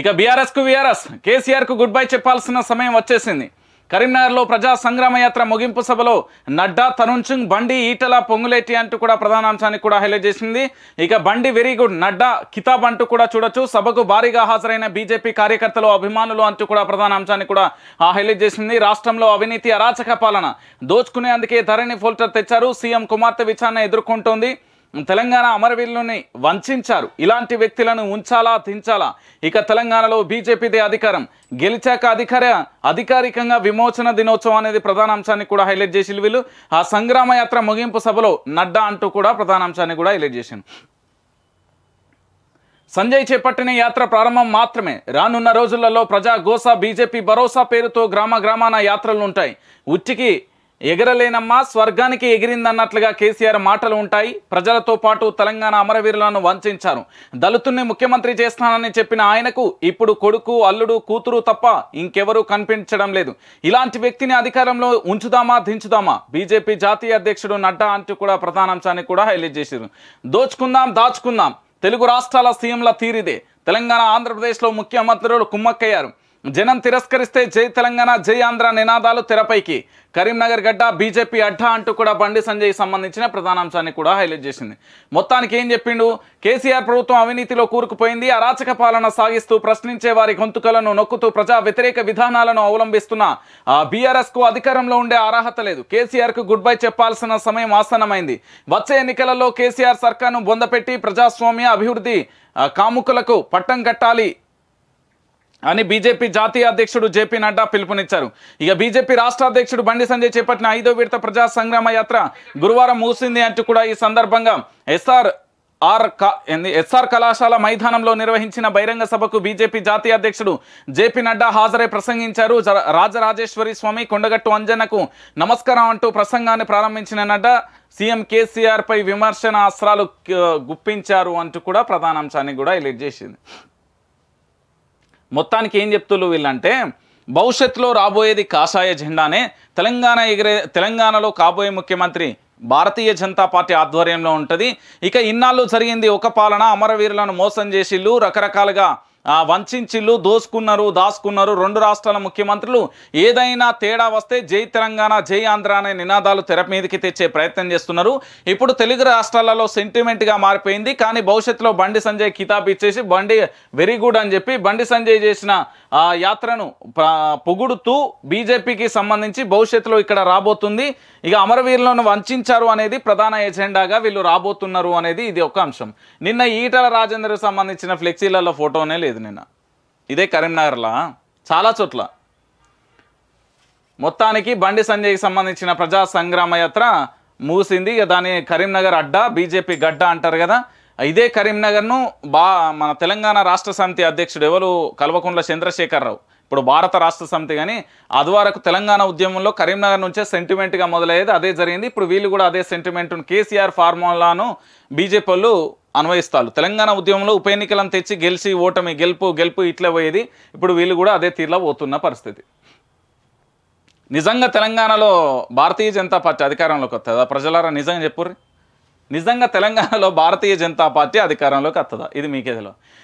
ఇక బీఆర్ఎస్కు కేసీఆర్ కేసీఆర్కు గుడ్ బై చెప్పాల్సిన సమయం వచ్చేసింది కరీంనగర్లో ప్రజా సంగ్రామ యాత్ర ముగింపు సభలో నడ్డా తనుంచుంగ్ బండి ఈటల పొంగులేటి అంటూ కూడా ప్రధానాంశానికి కూడా హైలైట్ చేసింది ఇక బండి వెరీ గుడ్ నడ్డా కితాబ్ అంటూ కూడా చూడొచ్చు సభకు భారీగా హాజరైన బీజేపీ కార్యకర్తలు అభిమానులు అంటూ కూడా ప్రధానాంశాన్ని కూడా హైలైట్ చేసింది రాష్ట్రంలో అవినీతి అరాచక పాలన దోచుకునేందుకే ధరణి ఫోల్టర్ తెచ్చారు సీఎం కుమార్తె విచారణ ఎదుర్కొంటోంది తెలంగాణ అమరవీరులని వంచారు ఇలాంటి వ్యక్తులను ఉంచాలా తించాలా ఇక తెలంగాణలో బీజేపీదే అధికారం గెలిచాక అధికార అధికారికంగా విమోచన దినోత్సవం అనేది ప్రధానాంశాన్ని కూడా హైలైట్ చేసి వీళ్ళు ఆ సంగ్రామ యాత్ర ముగింపు సభలో నడ్డా అంటూ కూడా ప్రధానాంశాన్ని కూడా హైలైట్ చేశాను సంజయ్ చేపట్టిన యాత్ర ప్రారంభం మాత్రమే రానున్న రోజులలో ప్రజా గోసా బీజేపీ భరోసా పేరుతో గ్రామ గ్రామాన యాత్రలుంటాయి ఉట్టికి ఎగరలేనమ్మా స్వర్గానికి ఎగిరిందన్నట్లుగా కేసీఆర్ మాటలు ఉంటాయి ప్రజలతో పాటు తెలంగాణ అమరవీరులను వంచారు దళితుల్ని ముఖ్యమంత్రి చేస్తానని చెప్పిన ఆయనకు ఇప్పుడు కొడుకు అల్లుడు కూతురు తప్ప ఇంకెవరూ కనిపించడం లేదు ఇలాంటి వ్యక్తిని అధికారంలో ఉంచుదామా దించుదామా బీజేపీ జాతీయ అధ్యక్షుడు నడ్డా అంటూ కూడా ప్రధానాంశాన్ని కూడా హైలైట్ చేశారు దోచుకుందాం దాచుకుందాం తెలుగు రాష్ట్రాల సీఎంల తీరిదే తెలంగాణ ఆంధ్రప్రదేశ్లో ముఖ్యమంత్రులు కుమ్మక్కయ్యారు జనం తిరస్కరిస్తే జై తెలంగాణ జై ఆంధ్ర నినాదాలు తెరపైకి కరీంనగర్ గడ్డ బీజేపీ అడ్డా అంటూ కూడా బండి సంజయ్ సంబంధించిన ప్రధానాంశాన్ని కూడా హైలైట్ చేసింది మొత్తానికి ఏం చెప్పిండు కేసీఆర్ ప్రభుత్వం అవినీతిలో కూరుకుపోయింది అరాచక పాలన సాగిస్తూ ప్రశ్నించే వారి గొంతుకలను నొక్కుతూ ప్రజా వ్యతిరేక విధానాలను అవలంబిస్తున్న బీఆర్ఎస్ కు అధికారంలో ఉండే అర్హత లేదు కేసీఆర్ కు గుడ్ బై చెప్పాల్సిన సమయం ఆసన్నమైంది వచ్చే ఎన్నికలలో కేసీఆర్ సర్కార్ను బొందపెట్టి ప్రజాస్వామ్య అభివృద్ధి కాముకులకు పట్టం కట్టాలి అని బీజేపీ జాతీయ అధ్యక్షుడు జేపీ నడ్డా పిలుపునిచ్చారు ఇక బీజేపీ రాష్ట్ర అధ్యక్షుడు బండి సంజయ్ చేపట్టిన ఐదో విడత ప్రజా సంగ్రామ యాత్ర గురువారం ముగిసింది అంటూ కూడా ఈ సందర్భంగా ఎస్ఆర్ ఆర్ ఎస్ఆర్ కళాశాల మైదానంలో నిర్వహించిన బహిరంగ సభకు బీజేపీ జాతీయ అధ్యక్షుడు జేపీ నడ్డా హాజరై ప్రసంగించారు రాజరాజేశ్వరి స్వామి కొండగట్టు అంజనకు నమస్కారం అంటూ ప్రసంగాన్ని ప్రారంభించిన నడ్డా సీఎం కేసీఆర్ పై విమర్శన అస్త్రాలు గుప్పించారు అంటూ కూడా ప్రధానాంశాన్ని కూడా ఎలిట్ చేసింది మొత్తానికి ఏం చెప్తున్నారు వీళ్ళంటే భవిష్యత్తులో రాబోయేది కాషాయ జెండానే తెలంగాణ ఎగిరే తెలంగాణలో కాబోయే ముఖ్యమంత్రి భారతీయ జనతా పార్టీ ఆధ్వర్యంలో ఉంటుంది ఇక ఇన్నాళ్ళు జరిగింది ఒక పాలన అమరవీరులను మోసం చేసిళ్ళు రకరకాలుగా వంచిల్లు దోసుకున్నారు దాసుకున్నారు రెండు రాష్ట్రాల ముఖ్యమంత్రులు ఏదైనా తేడా వస్తే జై తెలంగాణ జై ఆంధ్ర అనే నినాదాలు తెర మీదకి తెచ్చే ప్రయత్నం చేస్తున్నారు ఇప్పుడు తెలుగు రాష్ట్రాలలో సెంటిమెంట్గా మారిపోయింది కానీ భవిష్యత్తులో బండి సంజయ్ కితాబ్ ఇచ్చేసి బండి వెరీ గుడ్ అని చెప్పి బండి సంజయ్ చేసిన యాత్రను పొగుడుతూ బీజేపీకి సంబంధించి భవిష్యత్తులో ఇక్కడ రాబోతుంది ఇక అమరవీరులను వంచారు అనేది ప్రధాన ఎజెండాగా వీళ్ళు రాబోతున్నారు అనేది ఇది ఒక అంశం నిన్న ఈటల రాజేందర్ సంబంధించిన ఫ్లెక్సీలలో ఫోటోనే లేదు నిన్న ఇదే కరీంనగర్లా చాలా చోట్ల మొత్తానికి బండి సంజయ్కి సంబంధించిన ప్రజా సంగ్రామ యాత్ర మూసింది ఇక దాని కరీంనగర్ అడ్డా బీజేపీ గడ్డ అంటారు కదా ఇదే కరీంనగర్ను బా మన తెలంగాణ రాష్ట్ర సమితి అధ్యక్షుడు ఎవరు కల్వకుండ్ల చంద్రశేఖరరావు ఇప్పుడు భారత రాష్ట్ర సమితి కానీ ఆదివారకు తెలంగాణ ఉద్యమంలో కరీంనగర్ నుంచే సెంటిమెంట్గా మొదలయ్యేది అదే జరిగింది ఇప్పుడు వీళ్ళు కూడా అదే సెంటిమెంట్ కేసీఆర్ ఫార్ములాను బీజేపీ అన్వయిస్తారు తెలంగాణ ఉద్యమంలో ఉప ఎన్నికలను తెచ్చి గెలిచి ఓటమి గెలుపు గెలుపు ఇట్లా పోయేది ఇప్పుడు వీళ్ళు కూడా అదే తీరులో పోతున్న పరిస్థితి నిజంగా తెలంగాణలో భారతీయ జనతా పార్టీ అధికారంలోకి వస్తుందా ప్రజలారా నిజంగా చెప్పుర్రి నిజంగా తెలంగాణలో భారతీయ జనతా పార్టీ అధికారంలోకి వస్తుందా ఇది మీకేదిలో